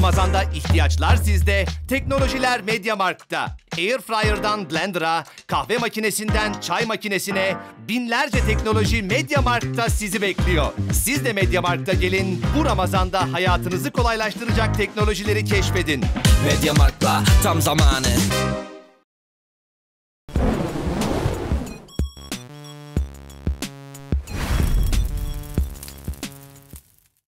Ramazanda ihtiyaçlar sizde, teknolojiler Mediamarkt'ta. Airfryer'dan blender'a, kahve makinesinden çay makinesine binlerce teknoloji Mediamarkt'ta sizi bekliyor. Siz de Mediamarkt'a gelin, bu Ramazan'da hayatınızı kolaylaştıracak teknolojileri keşfedin. Mediamarkt'la tam zamanı.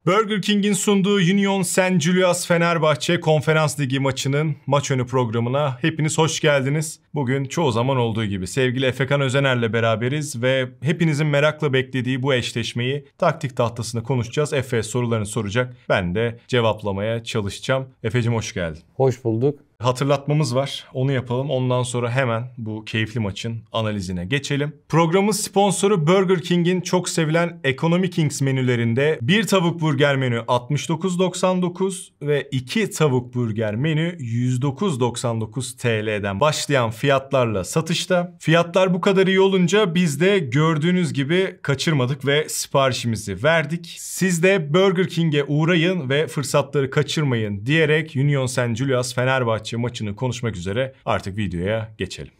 Burger King'in sunduğu Union St. Julius Fenerbahçe Konferans Ligi maçının maç önü programına hepiniz hoş geldiniz. Bugün çoğu zaman olduğu gibi sevgili Efekan Özener'le beraberiz ve hepinizin merakla beklediği bu eşleşmeyi taktik tahtasında konuşacağız. Efe sorularını soracak. Ben de cevaplamaya çalışacağım. Efe'cim hoş geldin. Hoş bulduk hatırlatmamız var. Onu yapalım. Ondan sonra hemen bu keyifli maçın analizine geçelim. Programın sponsoru Burger King'in çok sevilen Economy Kings menülerinde bir tavuk burger menü 69.99 ve iki tavuk burger menü 109.99 TL'den başlayan fiyatlarla satışta. Fiyatlar bu kadar iyi olunca biz de gördüğünüz gibi kaçırmadık ve siparişimizi verdik. Siz de Burger King'e uğrayın ve fırsatları kaçırmayın diyerek Union San Julius Fenerbahçe Fenerbahçe maçını konuşmak üzere artık videoya geçelim.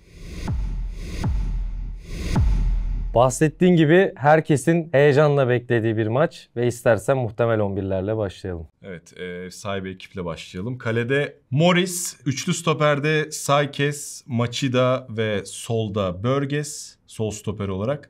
Bahsettiğin gibi herkesin heyecanla beklediği bir maç ve istersen muhtemel 11'lerle başlayalım. Evet, e, sahibi ekiple başlayalım. Kalede Morris, üçlü stoperde Saykes, Machida ve solda Börges, sol stoper olarak.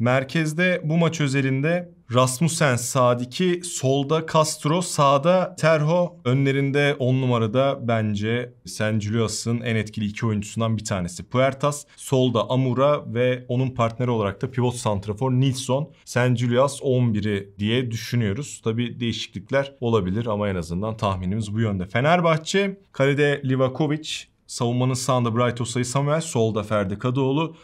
Merkezde bu maç özelinde Rasmussen Sadiki, solda Castro, sağda Terho. Önlerinde 10 numarada bence San Julius'ın en etkili iki oyuncusundan bir tanesi Puertas. Solda Amura ve onun partneri olarak da pivot santrafor Nilsson. San Julius 11'i diye düşünüyoruz. Tabi değişiklikler olabilir ama en azından tahminimiz bu yönde. Fenerbahçe, kalede Livakovic, savunmanın sağında Bright Osa'yı Samuel, solda Ferdi Kadıoğlu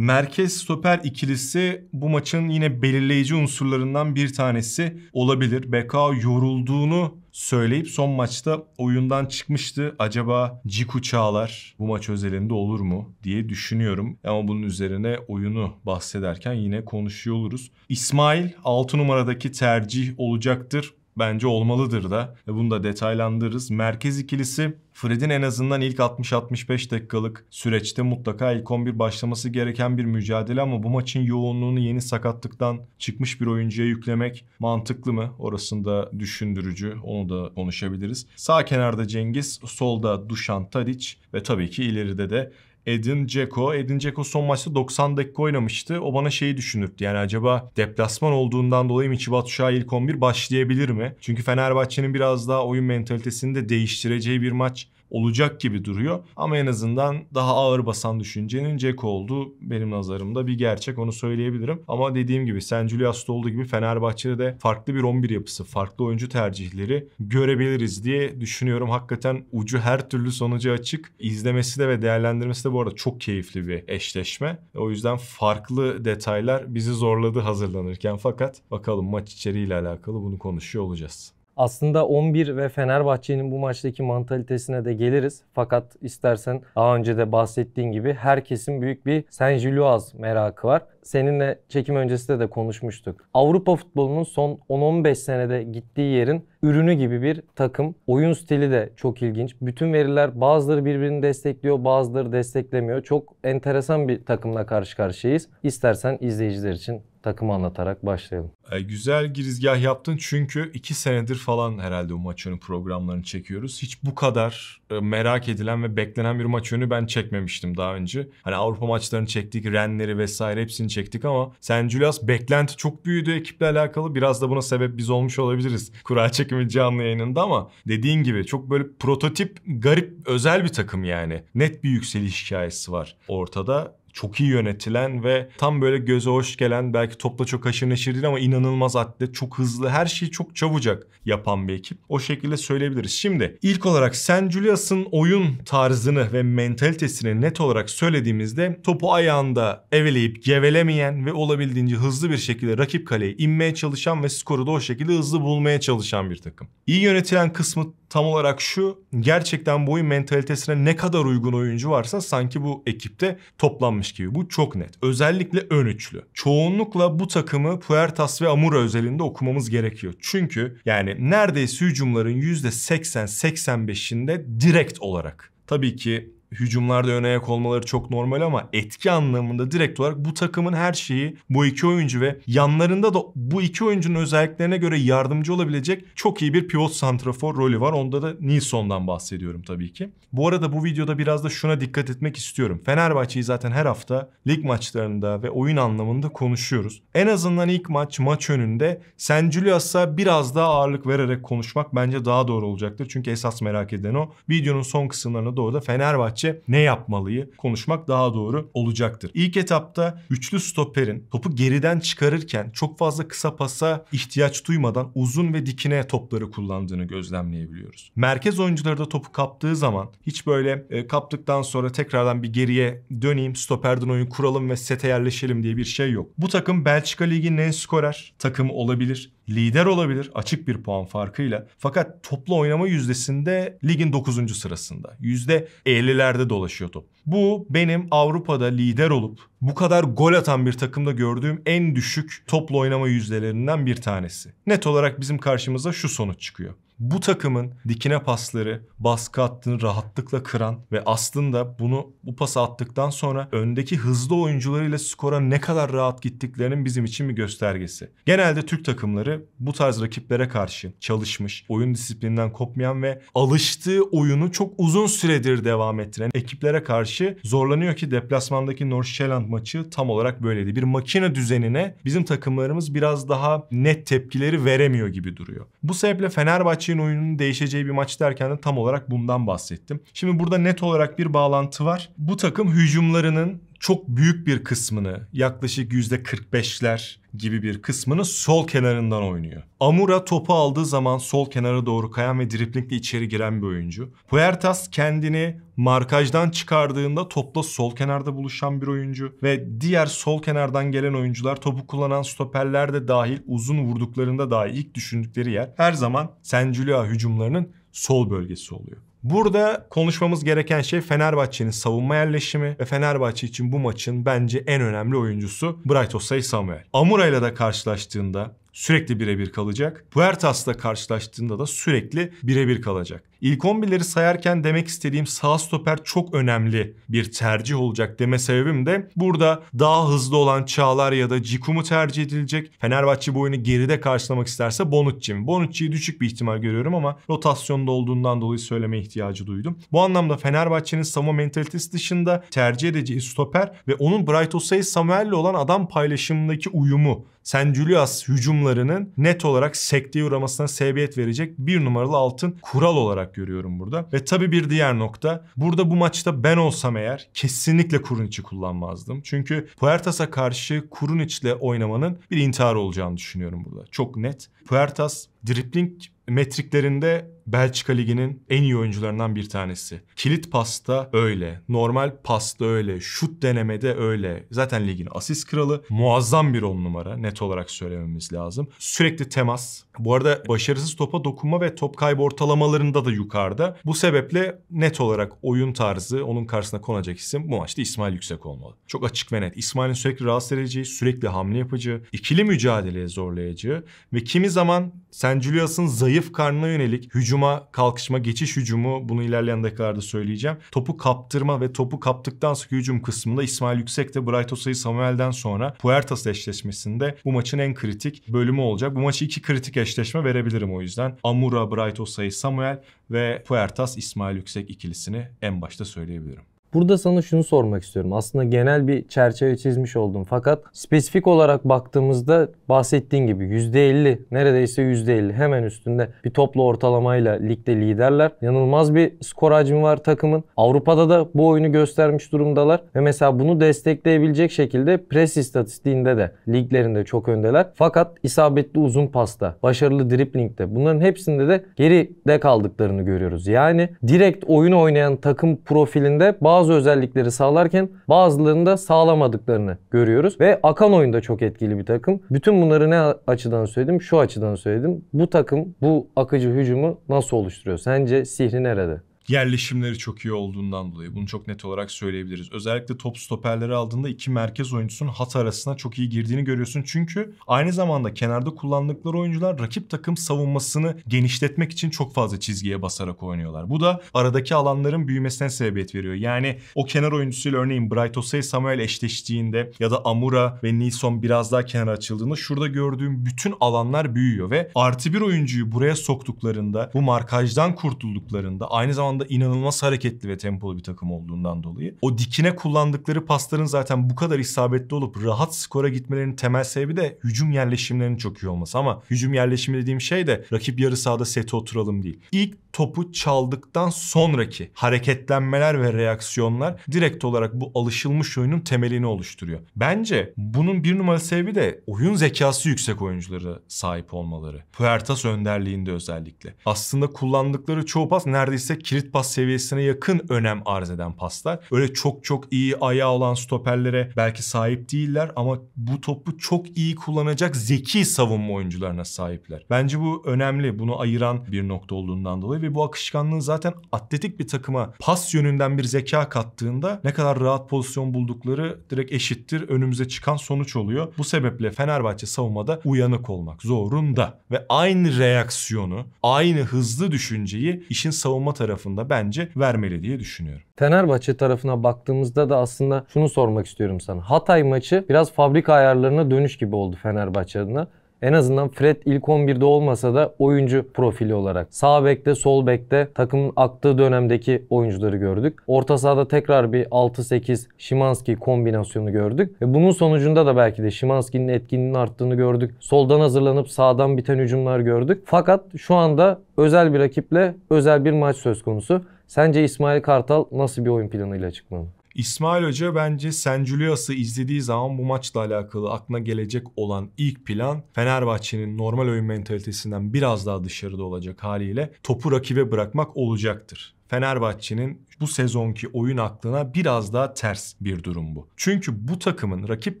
merkez stoper ikilisi bu maçın yine belirleyici unsurlarından bir tanesi olabilir. Bekao yorulduğunu söyleyip son maçta oyundan çıkmıştı. Acaba Ciku Çağlar bu maç özelinde olur mu diye düşünüyorum. Ama bunun üzerine oyunu bahsederken yine konuşuyor oluruz. İsmail 6 numaradaki tercih olacaktır bence olmalıdır da. E, bunu da detaylandırırız. Merkez ikilisi Fred'in en azından ilk 60-65 dakikalık süreçte mutlaka ilk 11 başlaması gereken bir mücadele ama bu maçın yoğunluğunu yeni sakatlıktan çıkmış bir oyuncuya yüklemek mantıklı mı? Orasında düşündürücü. Onu da konuşabiliriz. Sağ kenarda Cengiz, solda Duşan Tadic ve tabii ki ileride de Edin Dzeko. Edin Dzeko son maçta 90 dakika oynamıştı. O bana şeyi düşünürdü. Yani acaba deplasman olduğundan dolayı Michi Batshuayi ilk 11 başlayabilir mi? Çünkü Fenerbahçe'nin biraz daha oyun mentalitesini de değiştireceği bir maç olacak gibi duruyor. Ama en azından daha ağır basan düşüncenin Ceko olduğu benim nazarımda bir gerçek onu söyleyebilirim. Ama dediğim gibi Sencilias'ta olduğu gibi Fenerbahçe'de de farklı bir 11 yapısı, farklı oyuncu tercihleri görebiliriz diye düşünüyorum. Hakikaten ucu her türlü sonucu açık. İzlemesi de ve değerlendirmesi de bu arada çok keyifli bir eşleşme. O yüzden farklı detaylar bizi zorladı hazırlanırken fakat bakalım maç içeriğiyle alakalı bunu konuşuyor olacağız. Aslında 11 ve Fenerbahçe'nin bu maçtaki mantalitesine de geliriz. Fakat istersen daha önce de bahsettiğin gibi herkesin büyük bir Saint Gilloise merakı var seninle çekim öncesinde de konuşmuştuk. Avrupa futbolunun son 10-15 senede gittiği yerin ürünü gibi bir takım. Oyun stili de çok ilginç. Bütün veriler bazıları birbirini destekliyor, bazıları desteklemiyor. Çok enteresan bir takımla karşı karşıyayız. İstersen izleyiciler için takımı anlatarak başlayalım. E, güzel girizgah yaptın çünkü iki senedir falan herhalde bu maçların programlarını çekiyoruz. Hiç bu kadar e, merak edilen ve beklenen bir maç yönü ben çekmemiştim daha önce. Hani Avrupa maçlarını çektik, Renleri vesaire hepsini çektik ama sen Julius beklenti çok büyüdü ekiple alakalı. Biraz da buna sebep biz olmuş olabiliriz. Kura çekimi canlı yayınında ama dediğin gibi çok böyle prototip garip özel bir takım yani. Net bir yükseliş hikayesi var ortada çok iyi yönetilen ve tam böyle göze hoş gelen belki topla çok aşırı neşir değil ama inanılmaz atlet, çok hızlı, her şeyi çok çabucak yapan bir ekip. O şekilde söyleyebiliriz. Şimdi ilk olarak Sen Julius'ın oyun tarzını ve mentalitesini net olarak söylediğimizde topu ayağında eveleyip gevelemeyen ve olabildiğince hızlı bir şekilde rakip kaleye inmeye çalışan ve skoru da o şekilde hızlı bulmaya çalışan bir takım. İyi yönetilen kısmı tam olarak şu gerçekten bu oyun mentalitesine ne kadar uygun oyuncu varsa sanki bu ekipte toplanmış gibi. Bu çok net. Özellikle ön üçlü. Çoğunlukla bu takımı Puertas ve Amura özelinde okumamız gerekiyor. Çünkü yani neredeyse hücumların %80-85'inde direkt olarak Tabii ki hücumlarda öne ayak olmaları çok normal ama etki anlamında direkt olarak bu takımın her şeyi bu iki oyuncu ve yanlarında da bu iki oyuncunun özelliklerine göre yardımcı olabilecek çok iyi bir pivot santrafor rolü var. Onda da Nilsson'dan bahsediyorum tabii ki. Bu arada bu videoda biraz da şuna dikkat etmek istiyorum. Fenerbahçe'yi zaten her hafta lig maçlarında ve oyun anlamında konuşuyoruz. En azından ilk maç maç önünde Sen Julius'a biraz daha ağırlık vererek konuşmak bence daha doğru olacaktır. Çünkü esas merak eden o. Videonun son kısımlarına doğru da Fenerbahçe Fenerbahçe ne yapmalıyı konuşmak daha doğru olacaktır. İlk etapta üçlü stoperin topu geriden çıkarırken çok fazla kısa pasa ihtiyaç duymadan uzun ve dikine topları kullandığını gözlemleyebiliyoruz. Merkez oyuncuları da topu kaptığı zaman hiç böyle e, kaptıktan sonra tekrardan bir geriye döneyim, stoperden oyun kuralım ve sete yerleşelim diye bir şey yok. Bu takım Belçika Ligi'nin en skorer takımı olabilir lider olabilir açık bir puan farkıyla. Fakat toplu oynama yüzdesinde ligin 9. sırasında. Yüzde 50'lerde dolaşıyor top. Bu benim Avrupa'da lider olup bu kadar gol atan bir takımda gördüğüm en düşük toplu oynama yüzdelerinden bir tanesi. Net olarak bizim karşımıza şu sonuç çıkıyor. Bu takımın dikine pasları, baskı hattını rahatlıkla kıran ve aslında bunu bu pası attıktan sonra öndeki hızlı oyuncularıyla skora ne kadar rahat gittiklerinin bizim için bir göstergesi. Genelde Türk takımları bu tarz rakiplere karşı çalışmış, oyun disiplininden kopmayan ve alıştığı oyunu çok uzun süredir devam ettiren ekiplere karşı zorlanıyor ki deplasmandaki Norşeland maçı tam olarak böyleydi. Bir makine düzenine bizim takımlarımız biraz daha net tepkileri veremiyor gibi duruyor. Bu sebeple Fenerbahçe Başakşehir'in oyununun değişeceği bir maç derken de tam olarak bundan bahsettim. Şimdi burada net olarak bir bağlantı var. Bu takım hücumlarının çok büyük bir kısmını yaklaşık yüzde 45'ler gibi bir kısmını sol kenarından oynuyor. Amura topu aldığı zaman sol kenara doğru kayan ve driplingle içeri giren bir oyuncu. Puertas kendini markajdan çıkardığında topla sol kenarda buluşan bir oyuncu ve diğer sol kenardan gelen oyuncular topu kullanan stoperler de dahil uzun vurduklarında dahi ilk düşündükleri yer her zaman Senculya hücumlarının sol bölgesi oluyor. Burada konuşmamız gereken şey Fenerbahçe'nin savunma yerleşimi ve Fenerbahçe için bu maçın bence en önemli oyuncusu Bright Osay Samuel. Amurayla da karşılaştığında sürekli birebir kalacak. Puertas'la karşılaştığında da sürekli birebir kalacak. İlk 11'leri sayarken demek istediğim sağ stoper çok önemli bir tercih olacak deme sebebim de burada daha hızlı olan Çağlar ya da Cikumu tercih edilecek. Fenerbahçe bu oyunu geride karşılamak isterse Bonucci mi? Bonucci'yi düşük bir ihtimal görüyorum ama rotasyonda olduğundan dolayı söylemeye ihtiyacı duydum. Bu anlamda Fenerbahçe'nin savunma mentalitesi dışında tercih edeceği stoper ve onun Bright Osa'yı Samuel'le olan adam paylaşımındaki uyumu Senculias hücumlarının net olarak sekteye uğramasına sebebiyet verecek bir numaralı altın kural olarak olarak görüyorum burada. Ve tabii bir diğer nokta burada bu maçta ben olsam eğer kesinlikle Kuruniç'i kullanmazdım. Çünkü Puertas'a karşı Kuruniç'le oynamanın bir intihar olacağını düşünüyorum burada. Çok net. Puertas dripling metriklerinde Belçika Ligi'nin en iyi oyuncularından bir tanesi. Kilit pasta öyle. Normal pasta öyle. Şut denemede öyle. Zaten ligin asist kralı. Muazzam bir on numara. Net olarak söylememiz lazım. Sürekli temas. Bu arada başarısız topa dokunma ve top kaybı ortalamalarında da yukarıda. Bu sebeple net olarak oyun tarzı onun karşısına konacak isim bu maçta İsmail Yüksek olmalı. Çok açık ve net. İsmail'in sürekli rahatsız edeceği, sürekli hamle yapıcı, ikili mücadeleye zorlayacağı ve kimi zaman Sen Julius'ın zayıf karnına yönelik hücum hücuma kalkışma, geçiş hücumu bunu ilerleyen dakikalarda söyleyeceğim. Topu kaptırma ve topu kaptıktan sonra hücum kısmında İsmail Yüksek de Bright Osa'yı Samuel'den sonra Puertas eşleşmesinde bu maçın en kritik bölümü olacak. Bu maçı iki kritik eşleşme verebilirim o yüzden. Amura, Bright Osa'yı Samuel ve Puertas İsmail Yüksek ikilisini en başta söyleyebilirim. Burada sana şunu sormak istiyorum. Aslında genel bir çerçeve çizmiş oldum. Fakat spesifik olarak baktığımızda bahsettiğin gibi %50 neredeyse %50 hemen üstünde bir toplu ortalamayla ligde liderler. Yanılmaz bir skor hacmi var takımın. Avrupa'da da bu oyunu göstermiş durumdalar. Ve mesela bunu destekleyebilecek şekilde pres istatistiğinde de liglerinde çok öndeler. Fakat isabetli uzun pasta, başarılı driplingde bunların hepsinde de geride kaldıklarını görüyoruz. Yani direkt oyun oynayan takım profilinde bazı bazı özellikleri sağlarken bazılarını da sağlamadıklarını görüyoruz. Ve akan oyunda çok etkili bir takım. Bütün bunları ne açıdan söyledim? Şu açıdan söyledim. Bu takım bu akıcı hücumu nasıl oluşturuyor? Sence sihri nerede? yerleşimleri çok iyi olduğundan dolayı bunu çok net olarak söyleyebiliriz. Özellikle top stoperleri aldığında iki merkez oyuncusunun hat arasına çok iyi girdiğini görüyorsun. Çünkü aynı zamanda kenarda kullandıkları oyuncular rakip takım savunmasını genişletmek için çok fazla çizgiye basarak oynuyorlar. Bu da aradaki alanların büyümesine sebebiyet veriyor. Yani o kenar oyuncusuyla örneğin Bright Osei Samuel eşleştiğinde ya da Amura ve Nilsson biraz daha kenara açıldığında şurada gördüğüm bütün alanlar büyüyor ve artı bir oyuncuyu buraya soktuklarında bu markajdan kurtulduklarında aynı zamanda sezonda inanılmaz hareketli ve tempolu bir takım olduğundan dolayı. O dikine kullandıkları pasların zaten bu kadar isabetli olup rahat skora gitmelerinin temel sebebi de hücum yerleşimlerinin çok iyi olması. Ama hücum yerleşimi dediğim şey de rakip yarı sahada sete oturalım değil. İlk topu çaldıktan sonraki hareketlenmeler ve reaksiyonlar direkt olarak bu alışılmış oyunun temelini oluşturuyor. Bence bunun bir numaralı sebebi de oyun zekası yüksek oyuncuları sahip olmaları. Puertas önderliğinde özellikle. Aslında kullandıkları çoğu pas neredeyse kilit split pas seviyesine yakın önem arz eden paslar. Öyle çok çok iyi ayağı olan stoperlere belki sahip değiller ama bu topu çok iyi kullanacak zeki savunma oyuncularına sahipler. Bence bu önemli. Bunu ayıran bir nokta olduğundan dolayı ve bu akışkanlığı zaten atletik bir takıma pas yönünden bir zeka kattığında ne kadar rahat pozisyon buldukları direkt eşittir. Önümüze çıkan sonuç oluyor. Bu sebeple Fenerbahçe savunmada uyanık olmak zorunda ve aynı reaksiyonu, aynı hızlı düşünceyi işin savunma tarafında altında bence vermeli diye düşünüyorum. Fenerbahçe tarafına baktığımızda da aslında şunu sormak istiyorum sana. Hatay maçı biraz fabrika ayarlarına dönüş gibi oldu Fenerbahçe adına. En azından Fred ilk 11'de olmasa da oyuncu profili olarak. Sağ bekte, sol bekte takımın aktığı dönemdeki oyuncuları gördük. Orta sahada tekrar bir 6-8 Şimanski kombinasyonu gördük. Ve bunun sonucunda da belki de Şimanski'nin etkinliğinin arttığını gördük. Soldan hazırlanıp sağdan biten hücumlar gördük. Fakat şu anda özel bir rakiple özel bir maç söz konusu. Sence İsmail Kartal nasıl bir oyun planıyla çıkmalı? İsmail Hoca bence San Julius'ı izlediği zaman bu maçla alakalı aklına gelecek olan ilk plan Fenerbahçe'nin normal oyun mentalitesinden biraz daha dışarıda olacak haliyle topu rakibe bırakmak olacaktır. Fenerbahçe'nin bu sezonki oyun aklına biraz daha ters bir durum bu. Çünkü bu takımın, rakip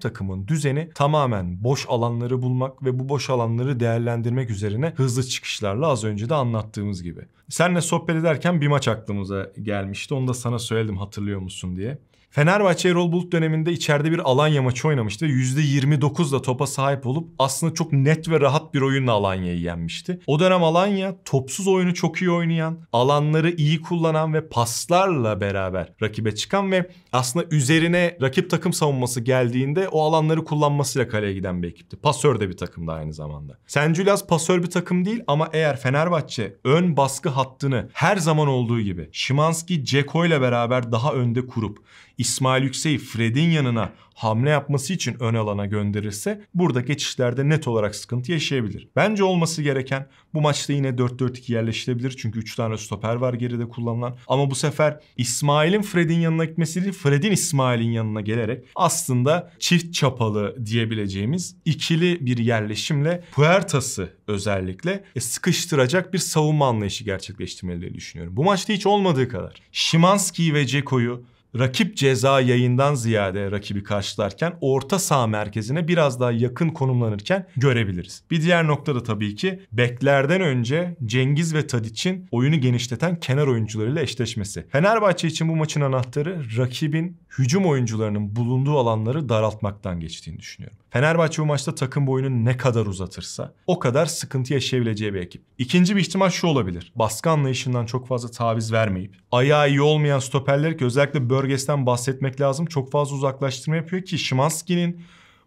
takımın düzeni tamamen boş alanları bulmak ve bu boş alanları değerlendirmek üzerine hızlı çıkışlarla az önce de anlattığımız gibi. Senle sohbet ederken bir maç aklımıza gelmişti. Onu da sana söyledim hatırlıyor musun diye. Fenerbahçe Erol Bulut döneminde içeride bir Alanya maçı oynamıştı. 29 da topa sahip olup aslında çok net ve rahat bir oyunla Alanya'yı yenmişti. O dönem Alanya topsuz oyunu çok iyi oynayan, alanları iyi kullanan ve paslarla beraber rakibe çıkan ve aslında üzerine rakip takım savunması geldiğinde o alanları kullanmasıyla kaleye giden bir ekipti. Pasör de bir takımdı aynı zamanda. Sencülas pasör bir takım değil ama eğer Fenerbahçe ön baskı hattını her zaman olduğu gibi Şimanski, Ceko ile beraber daha önde kurup İsmail Yüksek'i Fred'in yanına hamle yapması için ön alana gönderirse burada geçişlerde net olarak sıkıntı yaşayabilir. Bence olması gereken bu maçta yine 4-4-2 yerleştirebilir. Çünkü 3 tane stoper var geride kullanılan. Ama bu sefer İsmail'in Fred'in yanına gitmesi değil Fred'in İsmail'in yanına gelerek aslında çift çapalı diyebileceğimiz ikili bir yerleşimle Puertas'ı özellikle e, sıkıştıracak bir savunma anlayışı gerçekleştirmeleri düşünüyorum. Bu maçta hiç olmadığı kadar. Şimanski ve Ceko'yu rakip ceza yayından ziyade rakibi karşılarken orta sağ merkezine biraz daha yakın konumlanırken görebiliriz. Bir diğer nokta da tabii ki beklerden önce Cengiz ve Tadiç'in oyunu genişleten kenar oyuncularıyla eşleşmesi. Fenerbahçe için bu maçın anahtarı rakibin hücum oyuncularının bulunduğu alanları daraltmaktan geçtiğini düşünüyorum. Fenerbahçe bu maçta takım boyunu ne kadar uzatırsa o kadar sıkıntı yaşayabileceği bir ekip. İkinci bir ihtimal şu olabilir. Baskı anlayışından çok fazla taviz vermeyip ayağı iyi olmayan stoperler ki özellikle bölgesinden bahsetmek lazım. Çok fazla uzaklaştırma yapıyor ki Şimanski'nin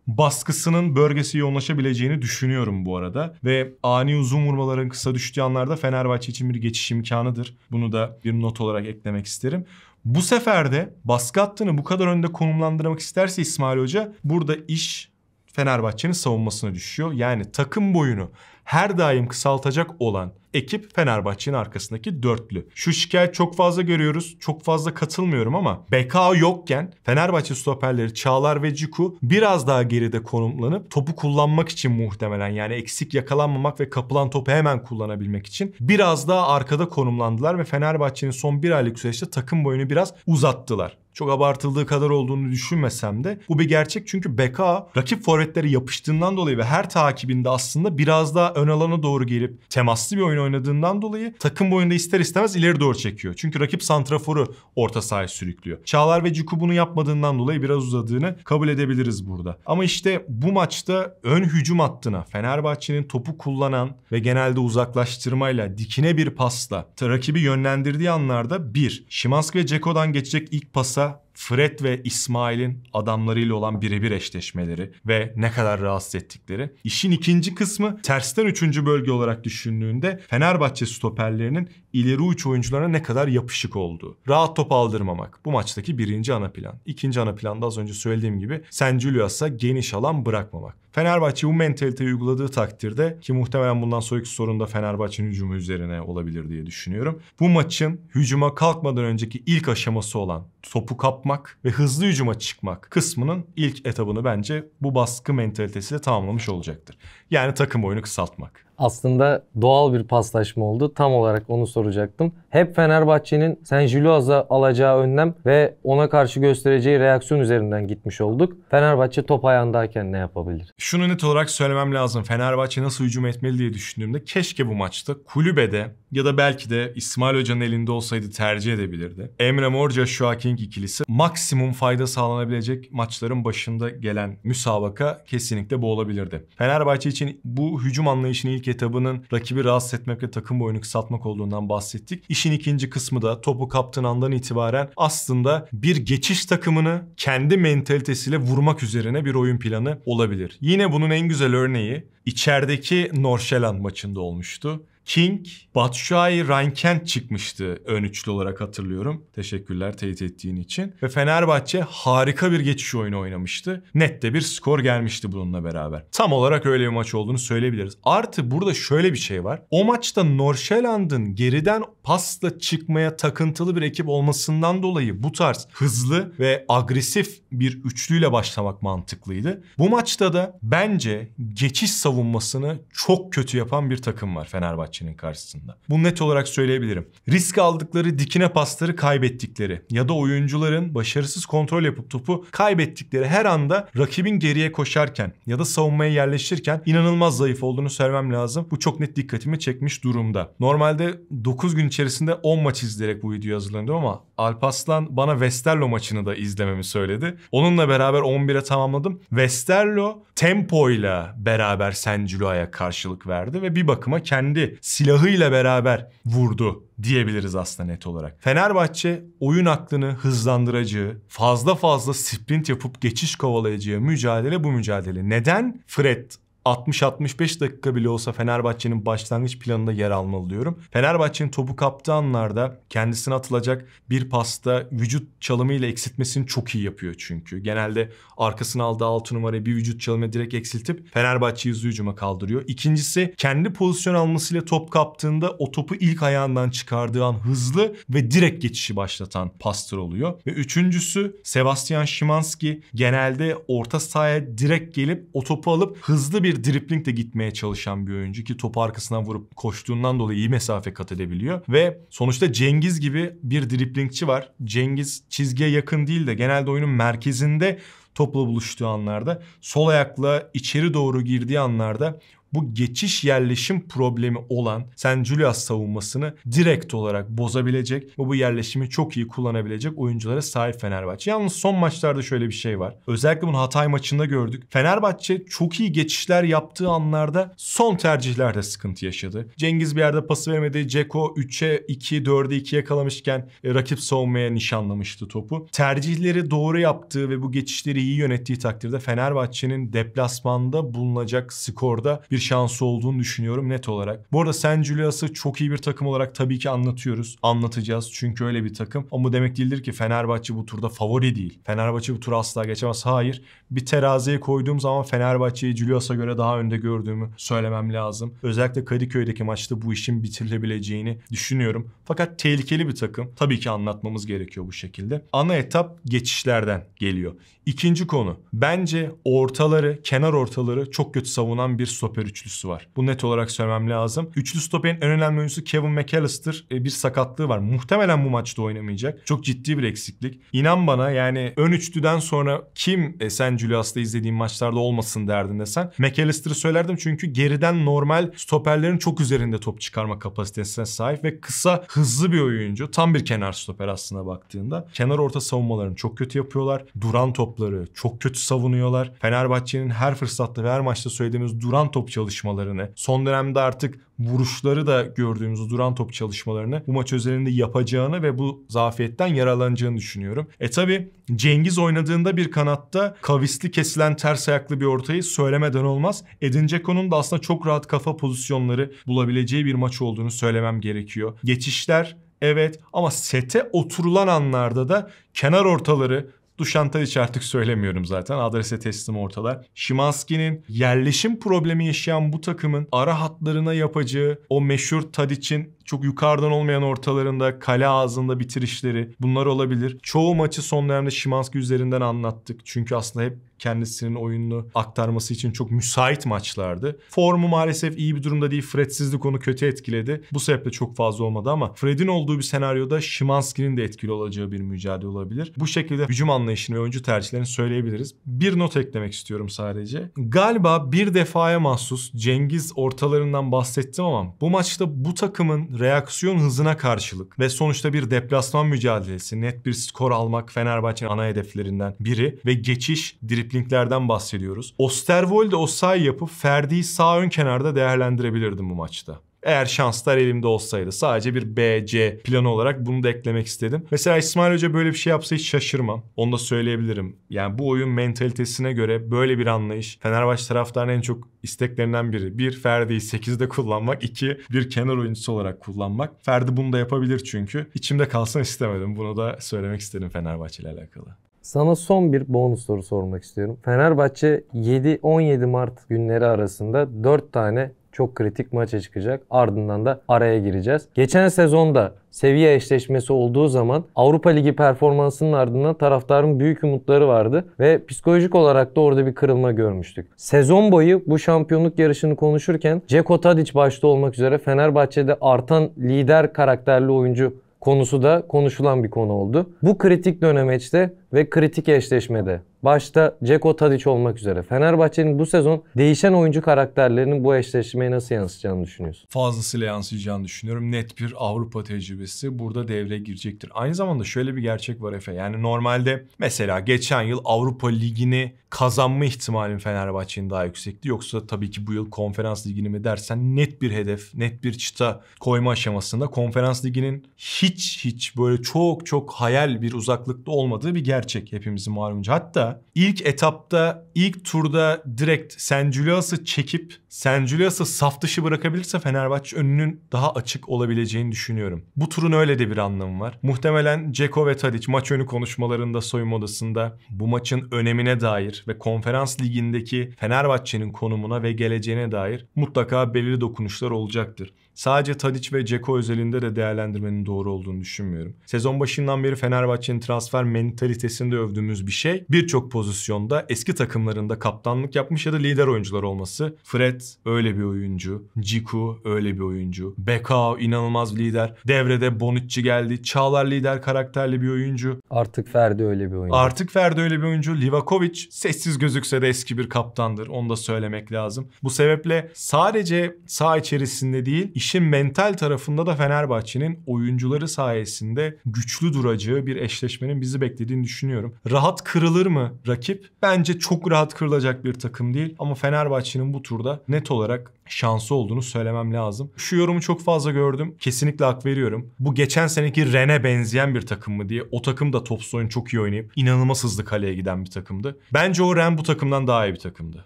baskısının bölgesi yoğunlaşabileceğini düşünüyorum bu arada. Ve ani uzun vurmaların kısa düştüğü anlarda Fenerbahçe için bir geçiş imkanıdır. Bunu da bir not olarak eklemek isterim. Bu sefer de baskı hattını bu kadar önde konumlandırmak isterse İsmail Hoca burada iş Fenerbahçe'nin savunmasına düşüyor. Yani takım boyunu her daim kısaltacak olan ekip Fenerbahçe'nin arkasındaki dörtlü. Şu şikayet çok fazla görüyoruz. Çok fazla katılmıyorum ama Bekao yokken Fenerbahçe stoperleri Çağlar ve Ciku biraz daha geride konumlanıp topu kullanmak için muhtemelen yani eksik yakalanmamak ve kapılan topu hemen kullanabilmek için biraz daha arkada konumlandılar ve Fenerbahçe'nin son bir aylık süreçte takım boyunu biraz uzattılar çok abartıldığı kadar olduğunu düşünmesem de bu bir gerçek çünkü Beka rakip forvetlere yapıştığından dolayı ve her takibinde aslında biraz daha ön alana doğru gelip temaslı bir oyun oynadığından dolayı takım boyunda ister istemez ileri doğru çekiyor. Çünkü rakip santraforu orta sahaya sürüklüyor. Çağlar ve Cuku bunu yapmadığından dolayı biraz uzadığını kabul edebiliriz burada. Ama işte bu maçta ön hücum hattına Fenerbahçe'nin topu kullanan ve genelde uzaklaştırmayla dikine bir pasla rakibi yönlendirdiği anlarda bir Şimanski ve Ceko'dan geçecek ilk pasa Fred ve İsmail'in adamlarıyla olan birebir eşleşmeleri ve ne kadar rahatsız ettikleri. İşin ikinci kısmı tersten üçüncü bölge olarak düşündüğünde Fenerbahçe stoperlerinin ileri uç oyuncularına ne kadar yapışık olduğu. Rahat top aldırmamak bu maçtaki birinci ana plan. İkinci ana planda az önce söylediğim gibi Sen Julius'a geniş alan bırakmamak. Fenerbahçe bu mentaliteyi uyguladığı takdirde ki muhtemelen bundan sonraki sorun da Fenerbahçe'nin hücumu üzerine olabilir diye düşünüyorum. Bu maçın hücuma kalkmadan önceki ilk aşaması olan topu kapmak ve hızlı hücuma çıkmak kısmının ilk etabını bence bu baskı mentalitesiyle tamamlamış olacaktır. Yani takım oyunu kısaltmak aslında doğal bir paslaşma oldu. Tam olarak onu soracaktım. Hep Fenerbahçe'nin Senjuluaz'a alacağı önlem ve ona karşı göstereceği reaksiyon üzerinden gitmiş olduk. Fenerbahçe top ayağındayken ne yapabilir? Şunu net olarak söylemem lazım. Fenerbahçe nasıl hücum etmeli diye düşündüğümde keşke bu maçta kulübede ya da belki de İsmail Hoca'nın elinde olsaydı tercih edebilirdi. Emre Morca, Şuaking ikilisi maksimum fayda sağlanabilecek maçların başında gelen müsabaka kesinlikle bu olabilirdi. Fenerbahçe için bu hücum anlayışını ilk ilk etabının rakibi rahatsız etmek ve takım boyunu kısaltmak olduğundan bahsettik. İşin ikinci kısmı da topu kaptığın andan itibaren aslında bir geçiş takımını kendi mentalitesiyle vurmak üzerine bir oyun planı olabilir. Yine bunun en güzel örneği içerideki Norşeland maçında olmuştu. King, Batshuayi, Rankent çıkmıştı ön üçlü olarak hatırlıyorum. Teşekkürler teyit ettiğin için. Ve Fenerbahçe harika bir geçiş oyunu oynamıştı. Net de bir skor gelmişti bununla beraber. Tam olarak öyle bir maç olduğunu söyleyebiliriz. Artı burada şöyle bir şey var. O maçta Norşeland'ın geriden pasla çıkmaya takıntılı bir ekip olmasından dolayı bu tarz hızlı ve agresif bir üçlüyle başlamak mantıklıydı. Bu maçta da bence geçiş savunmasını çok kötü yapan bir takım var Fenerbahçe Fenerbahçe'nin karşısında. Bunu net olarak söyleyebilirim. Risk aldıkları dikine pasları kaybettikleri ya da oyuncuların başarısız kontrol yapıp topu kaybettikleri her anda rakibin geriye koşarken ya da savunmaya yerleşirken inanılmaz zayıf olduğunu söylemem lazım. Bu çok net dikkatimi çekmiş durumda. Normalde 9 gün içerisinde 10 maç izleyerek bu video hazırlandım ama Alpaslan bana Westerlo maçını da izlememi söyledi. Onunla beraber 11'e tamamladım. Westerlo tempoyla beraber Senculo'ya karşılık verdi ve bir bakıma kendi silahıyla beraber vurdu diyebiliriz aslında net olarak. Fenerbahçe oyun aklını hızlandıracağı, fazla fazla sprint yapıp geçiş kovalayacağı mücadele bu mücadele. Neden Fred 60-65 dakika bile olsa Fenerbahçe'nin başlangıç planında yer almalı diyorum. Fenerbahçe'nin topu kaptığı anlarda kendisine atılacak bir pasta vücut çalımıyla eksiltmesini çok iyi yapıyor çünkü. Genelde arkasına aldığı 6 numarayı bir vücut çalımıyla direkt eksiltip Fenerbahçe'yi hızlı hücuma kaldırıyor. İkincisi kendi pozisyon almasıyla top kaptığında o topu ilk ayağından çıkardığı an hızlı ve direkt geçişi başlatan pastır oluyor. Ve üçüncüsü Sebastian Szymanski genelde orta sahaya direkt gelip o topu alıp hızlı bir bir de gitmeye çalışan bir oyuncu ki topu arkasından vurup koştuğundan dolayı iyi mesafe kat edebiliyor. Ve sonuçta Cengiz gibi bir driplingçi var. Cengiz çizgiye yakın değil de genelde oyunun merkezinde topla buluştuğu anlarda, sol ayakla içeri doğru girdiği anlarda bu geçiş yerleşim problemi olan Sen Julius savunmasını direkt olarak bozabilecek ve bu yerleşimi çok iyi kullanabilecek oyunculara sahip Fenerbahçe. Yalnız son maçlarda şöyle bir şey var. Özellikle bunu Hatay maçında gördük. Fenerbahçe çok iyi geçişler yaptığı anlarda son tercihlerde sıkıntı yaşadı. Cengiz bir yerde pası vermedi. Ceko 3'e 2, 4'e 2 yakalamışken e, rakip savunmaya nişanlamıştı topu. Tercihleri doğru yaptığı ve bu geçişleri iyi yönettiği takdirde Fenerbahçe'nin deplasmanda bulunacak skorda bir şansı olduğunu düşünüyorum net olarak. Bu arada San Julius'ı çok iyi bir takım olarak tabii ki anlatıyoruz. Anlatacağız çünkü öyle bir takım. Ama demek değildir ki Fenerbahçe bu turda favori değil. Fenerbahçe bu tur asla geçemez. Hayır. Bir teraziye koyduğum zaman Fenerbahçe'yi Julius'a göre daha önde gördüğümü söylemem lazım. Özellikle Kadıköy'deki maçta bu işin bitirilebileceğini düşünüyorum. Fakat tehlikeli bir takım. Tabii ki anlatmamız gerekiyor bu şekilde. Ana etap geçişlerden geliyor. İkinci konu. Bence ortaları, kenar ortaları çok kötü savunan bir stoper üçlüsü var. Bu net olarak söylemem lazım. Üçlü stoperin en önemli oyuncusu Kevin McAllister e, bir sakatlığı var. Muhtemelen bu maçta oynamayacak. Çok ciddi bir eksiklik. İnan bana yani ön üçlüden sonra kim e, sen Julius'ta izlediğin maçlarda olmasın derdin desen McAllister'ı söylerdim çünkü geriden normal stoperlerin çok üzerinde top çıkarma kapasitesine sahip ve kısa hızlı bir oyuncu. Tam bir kenar stoper aslında baktığında. Kenar orta savunmalarını çok kötü yapıyorlar. Duran topları çok kötü savunuyorlar. Fenerbahçe'nin her fırsatta ve her maçta söylediğimiz duran topçu çalışmalarını, son dönemde artık vuruşları da gördüğümüz duran top çalışmalarını bu maç özelinde yapacağını ve bu zafiyetten yaralanacağını düşünüyorum. E tabi Cengiz oynadığında bir kanatta kavisli kesilen ters ayaklı bir ortayı söylemeden olmaz. Edin Dzeko'nun da aslında çok rahat kafa pozisyonları bulabileceği bir maç olduğunu söylemem gerekiyor. Geçişler Evet ama sete oturulan anlarda da kenar ortaları Duşanta hiç artık söylemiyorum zaten. Adrese teslim ortalar. Şimanski'nin yerleşim problemi yaşayan bu takımın ara hatlarına yapacağı o meşhur Tadiç'in çok yukarıdan olmayan ortalarında, kale ağzında bitirişleri bunlar olabilir. Çoğu maçı son dönemde Şimanski üzerinden anlattık. Çünkü aslında hep kendisinin oyununu aktarması için çok müsait maçlardı. Formu maalesef iyi bir durumda değil. Fredsizlik onu kötü etkiledi. Bu sebeple çok fazla olmadı ama Fred'in olduğu bir senaryoda Şimanski'nin de etkili olacağı bir mücadele olabilir. Bu şekilde hücum anlayışını ve oyuncu tercihlerini söyleyebiliriz. Bir not eklemek istiyorum sadece. Galiba bir defaya mahsus Cengiz ortalarından bahsettim ama bu maçta bu takımın reaksiyon hızına karşılık ve sonuçta bir deplasman mücadelesi, net bir skor almak Fenerbahçe'nin ana hedeflerinden biri ve geçiş driplinglerden bahsediyoruz. Osterwold'e o say yapıp Ferdi'yi sağ ön kenarda değerlendirebilirdim bu maçta. Eğer şanslar elimde olsaydı sadece bir BC planı olarak bunu da eklemek istedim. Mesela İsmail Hoca böyle bir şey yapsa hiç şaşırmam. Onu da söyleyebilirim. Yani bu oyun mentalitesine göre böyle bir anlayış Fenerbahçe taraftarının en çok isteklerinden biri. Bir Ferdi'yi 8'de kullanmak, iki bir kenar oyuncusu olarak kullanmak. Ferdi bunu da yapabilir çünkü. İçimde kalsın istemedim. Bunu da söylemek istedim Fenerbahçe ile alakalı. Sana son bir bonus soru sormak istiyorum. Fenerbahçe 7-17 Mart günleri arasında 4 tane çok kritik maça çıkacak. Ardından da araya gireceğiz. Geçen sezonda seviye eşleşmesi olduğu zaman Avrupa Ligi performansının ardından taraftarın büyük umutları vardı ve psikolojik olarak da orada bir kırılma görmüştük. Sezon boyu bu şampiyonluk yarışını konuşurken Ceko Tadic başta olmak üzere Fenerbahçe'de artan lider karakterli oyuncu konusu da konuşulan bir konu oldu. Bu kritik dönemeçte ve kritik eşleşmede başta Ceko Tadic olmak üzere Fenerbahçe'nin bu sezon değişen oyuncu karakterlerinin bu eşleşmeye nasıl yansıyacağını düşünüyorsun? Fazlasıyla yansıyacağını düşünüyorum. Net bir Avrupa tecrübesi burada devreye girecektir. Aynı zamanda şöyle bir gerçek var Efe. Yani normalde mesela geçen yıl Avrupa Ligi'ni kazanma ihtimalin Fenerbahçe'nin daha yüksekti. Yoksa tabii ki bu yıl Konferans Ligi'ni mi dersen net bir hedef, net bir çıta koyma aşamasında Konferans Ligi'nin hiç hiç böyle çok çok hayal bir uzaklıkta olmadığı bir gerçek gerçek hepimizin malumunca. Hatta ilk etapta, ilk turda direkt Senjulias'ı çekip Senjulias'ı saf dışı bırakabilirse Fenerbahçe önünün daha açık olabileceğini düşünüyorum. Bu turun öyle de bir anlamı var. Muhtemelen Ceko ve Tadic maç önü konuşmalarında soyunma odasında bu maçın önemine dair ve konferans ligindeki Fenerbahçe'nin konumuna ve geleceğine dair mutlaka belirli dokunuşlar olacaktır. Sadece Tadic ve Ceko özelinde de değerlendirmenin doğru olduğunu düşünmüyorum. Sezon başından beri Fenerbahçe'nin transfer mentalitesinde övdüğümüz bir şey birçok pozisyonda eski takımlarında kaptanlık yapmış ya da lider oyuncular olması. Fred öyle bir oyuncu, Ciku öyle bir oyuncu, Bekao inanılmaz bir lider, devrede Bonucci geldi, Çağlar lider karakterli bir oyuncu. Artık Ferdi öyle bir oyuncu. Artık Ferdi öyle bir oyuncu. Livakovic sessiz gözükse de eski bir kaptandır. Onu da söylemek lazım. Bu sebeple sadece sağ içerisinde değil, işin mental tarafında da Fenerbahçe'nin oyuncuları sayesinde güçlü duracağı bir eşleşmenin bizi beklediğini düşünüyorum. Rahat kırılır mı rakip? Bence çok rahat kırılacak bir takım değil ama Fenerbahçe'nin bu turda net olarak şansı olduğunu söylemem lazım. Şu yorumu çok fazla gördüm. Kesinlikle hak veriyorum. Bu geçen seneki Ren'e benzeyen bir takım mı diye. O takım da topsuz oyun çok iyi oynayıp inanılmaz hızlı kaleye giden bir takımdı. Bence o Ren bu takımdan daha iyi bir takımdı.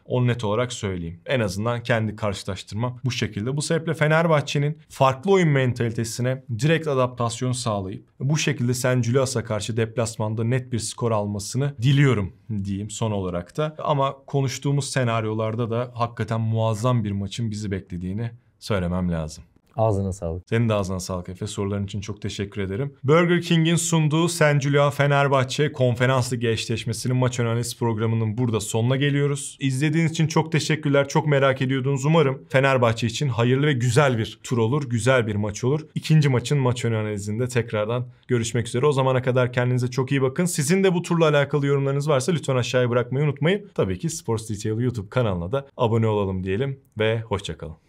Onu net olarak söyleyeyim. En azından kendi karşılaştırmam bu şekilde. Bu sebeple Fenerbahçe Fenerbahçe'nin farklı oyun mentalitesine direkt adaptasyon sağlayıp bu şekilde Senculias'a karşı deplasmanda net bir skor almasını diliyorum diyeyim son olarak da. Ama konuştuğumuz senaryolarda da hakikaten muazzam bir maçın bizi beklediğini söylemem lazım. Ağzına sağlık. Senin de ağzına sağlık Efe. Soruların için çok teşekkür ederim. Burger King'in sunduğu Senculya Fenerbahçe Konferanslı ligi eşleşmesinin maç analiz programının burada sonuna geliyoruz. İzlediğiniz için çok teşekkürler. Çok merak ediyordunuz. Umarım Fenerbahçe için hayırlı ve güzel bir tur olur. Güzel bir maç olur. İkinci maçın maç analizinde tekrardan görüşmek üzere. O zamana kadar kendinize çok iyi bakın. Sizin de bu turla alakalı yorumlarınız varsa lütfen aşağıya bırakmayı unutmayın. Tabii ki Sports Detail YouTube kanalına da abone olalım diyelim ve hoşçakalın.